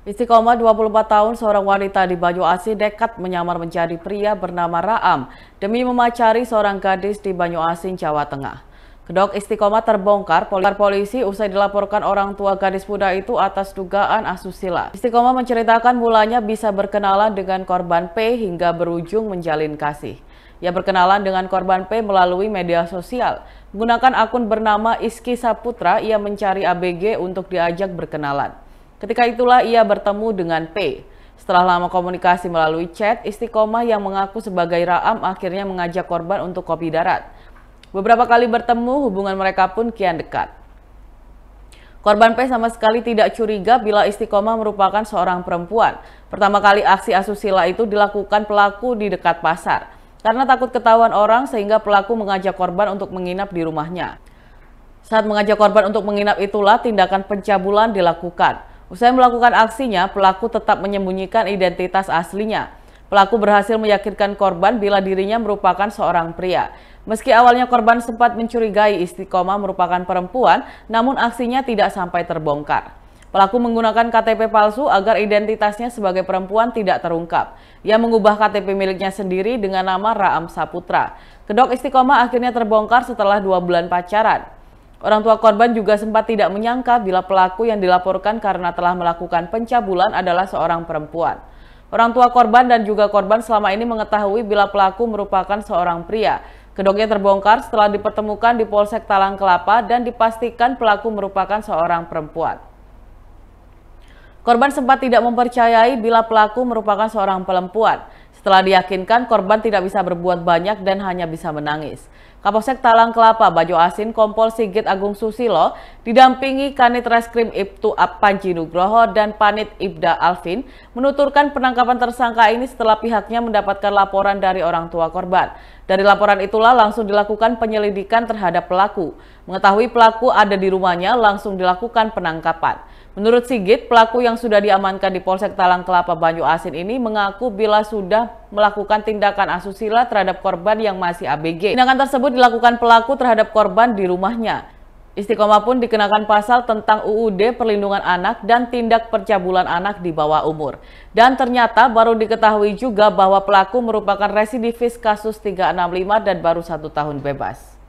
Istiqomah 24 tahun, seorang wanita di Banyu Asih dekat menyamar menjadi pria bernama Raam demi memacari seorang gadis di Banyu Asih, Jawa Tengah. Kedok Istiqomah terbongkar polisi usai dilaporkan orang tua gadis muda itu atas dugaan asusila. Istiqomah menceritakan mulanya bisa berkenalan dengan korban P hingga berujung menjalin kasih. Ia berkenalan dengan korban P melalui media sosial. Menggunakan akun bernama Iski Saputra, ia mencari ABG untuk diajak berkenalan. Ketika itulah ia bertemu dengan P. Setelah lama komunikasi melalui chat, Istiqomah yang mengaku sebagai Raam akhirnya mengajak korban untuk kopi darat. Beberapa kali bertemu, hubungan mereka pun kian dekat. Korban P sama sekali tidak curiga bila Istiqomah merupakan seorang perempuan. Pertama kali aksi asusila itu dilakukan pelaku di dekat pasar. Karena takut ketahuan orang sehingga pelaku mengajak korban untuk menginap di rumahnya. Saat mengajak korban untuk menginap itulah tindakan pencabulan dilakukan. Usai melakukan aksinya, pelaku tetap menyembunyikan identitas aslinya. Pelaku berhasil meyakinkan korban bila dirinya merupakan seorang pria. Meski awalnya korban sempat mencurigai istiqomah merupakan perempuan, namun aksinya tidak sampai terbongkar. Pelaku menggunakan KTP palsu agar identitasnya sebagai perempuan tidak terungkap. Ia mengubah KTP miliknya sendiri dengan nama Raam Saputra. Kedok Istiqomah akhirnya terbongkar setelah dua bulan pacaran. Orang tua korban juga sempat tidak menyangka bila pelaku yang dilaporkan karena telah melakukan pencabulan adalah seorang perempuan. Orang tua korban dan juga korban selama ini mengetahui bila pelaku merupakan seorang pria. Kedoknya terbongkar setelah dipertemukan di Polsek Talang Kelapa dan dipastikan pelaku merupakan seorang perempuan. Korban sempat tidak mempercayai bila pelaku merupakan seorang perempuan. Setelah diyakinkan, korban tidak bisa berbuat banyak dan hanya bisa menangis. Kapolsek Talang Kelapa, Bajo Asin, Kompol Sigit Agung Susilo, didampingi Kanit Reskrim Ibtu Panji Nugroho dan Panit Ibda Alvin, menuturkan penangkapan tersangka ini setelah pihaknya mendapatkan laporan dari orang tua korban. Dari laporan itulah langsung dilakukan penyelidikan terhadap pelaku. Mengetahui pelaku ada di rumahnya, langsung dilakukan penangkapan. Menurut Sigit, pelaku yang sudah diamankan di Polsek Talang Kelapa Banyu Asin ini mengaku bila sudah melakukan tindakan asusila terhadap korban yang masih ABG. Tindakan tersebut dilakukan pelaku terhadap korban di rumahnya. Istiqomah pun dikenakan pasal tentang UUD Perlindungan Anak dan Tindak Percabulan Anak di bawah umur. Dan ternyata baru diketahui juga bahwa pelaku merupakan residivis kasus 365 dan baru satu tahun bebas.